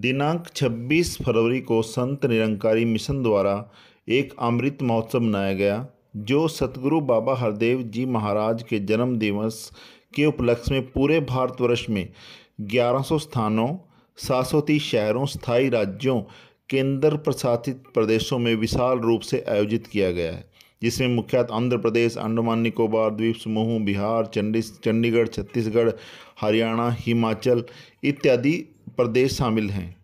दिनांक 26 फरवरी को संत निरंकारी मिशन द्वारा एक अमृत महोत्सव मनाया गया जो सतगुरु बाबा हरदेव जी महाराज के जन्म दिवस के उपलक्ष्य में पूरे भारतवर्ष में 1100 स्थानों सात शहरों स्थाई राज्यों केंद्र प्रशासित प्रदेशों में विशाल रूप से आयोजित किया गया है जिसमें मुख्यतः आंध्र प्रदेश अंडमान निकोबार द्वीप समूह बिहार चंडी चंडीगढ़ छत्तीसगढ़ हरियाणा हिमाचल इत्यादि प्रदेश शामिल हैं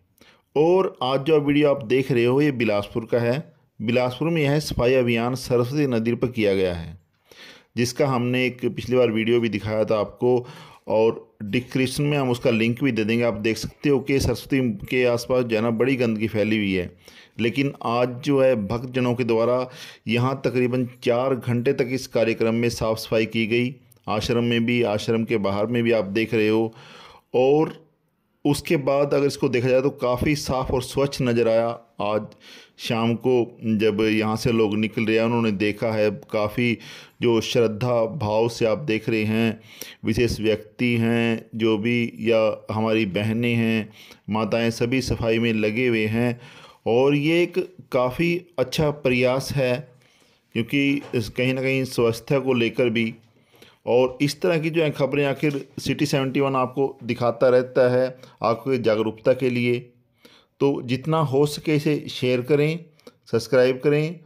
और आज जो वीडियो आप देख रहे हो ये बिलासपुर का है बिलासपुर में यह सफाई अभियान सरस्वती नदी पर किया गया है जिसका हमने एक पिछली बार वीडियो भी दिखाया था आपको और डिस्क्रिप्शन में हम उसका लिंक भी दे देंगे आप देख सकते हो कि सरस्वती के आसपास जो है बड़ी गंदगी फैली हुई है लेकिन आज जो है भक्तजनों के द्वारा यहाँ तकरीबन चार घंटे तक इस कार्यक्रम में साफ़ सफाई की गई आश्रम में भी आश्रम के बाहर में भी आप देख रहे हो और उसके बाद अगर इसको देखा जाए तो काफ़ी साफ़ और स्वच्छ नज़र आया आज शाम को जब यहाँ से लोग निकल रहे हैं उन्होंने देखा है काफ़ी जो श्रद्धा भाव से आप देख रहे हैं विशेष व्यक्ति हैं जो भी या हमारी बहनें हैं माताएं सभी सफाई में लगे हुए हैं और ये एक काफ़ी अच्छा प्रयास है क्योंकि कहीं ना कहीं स्वास्थ्य को लेकर भी और इस तरह की जो है खबरें आखिर सिटी सेवेंटी वन आपको दिखाता रहता है आपके जागरूकता के लिए तो जितना हो सके इसे शेयर करें सब्सक्राइब करें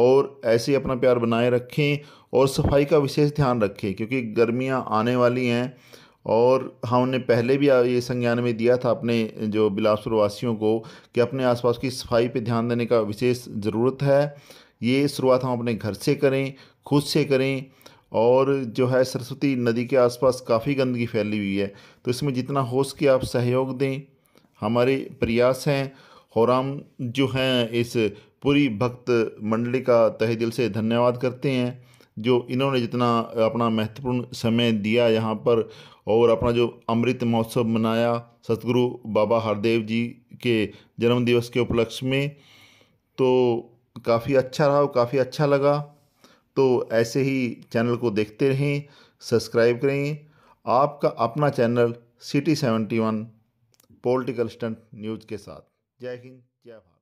और ऐसे अपना प्यार बनाए रखें और सफाई का विशेष ध्यान रखें क्योंकि गर्मियाँ आने वाली हैं और हमने हाँ, पहले भी ये संज्ञान में दिया था अपने जो बिलासपुर वासियों को कि अपने आसपास की सफाई पर ध्यान देने का विशेष ज़रूरत है ये शुरुआत हम अपने घर से करें खुद से करें और जो है सरस्वती नदी के आसपास काफ़ी गंदगी फैली हुई है तो इसमें जितना हो सके आप सहयोग दें हमारे प्रयास हैं और हम जो हैं इस पूरी भक्त मंडली का तहे दिल से धन्यवाद करते हैं जो इन्होंने जितना अपना महत्वपूर्ण समय दिया यहाँ पर और अपना जो अमृत महोत्सव मनाया सतगुरु बाबा हरदेव जी के जन्मदिवस के उपलक्ष्य में तो काफ़ी अच्छा रहा और काफ़ी अच्छा लगा तो ऐसे ही चैनल को देखते रहें सब्सक्राइब करें आपका अपना channel city seventy one political stunt news के साथ जय हिंद जय भारत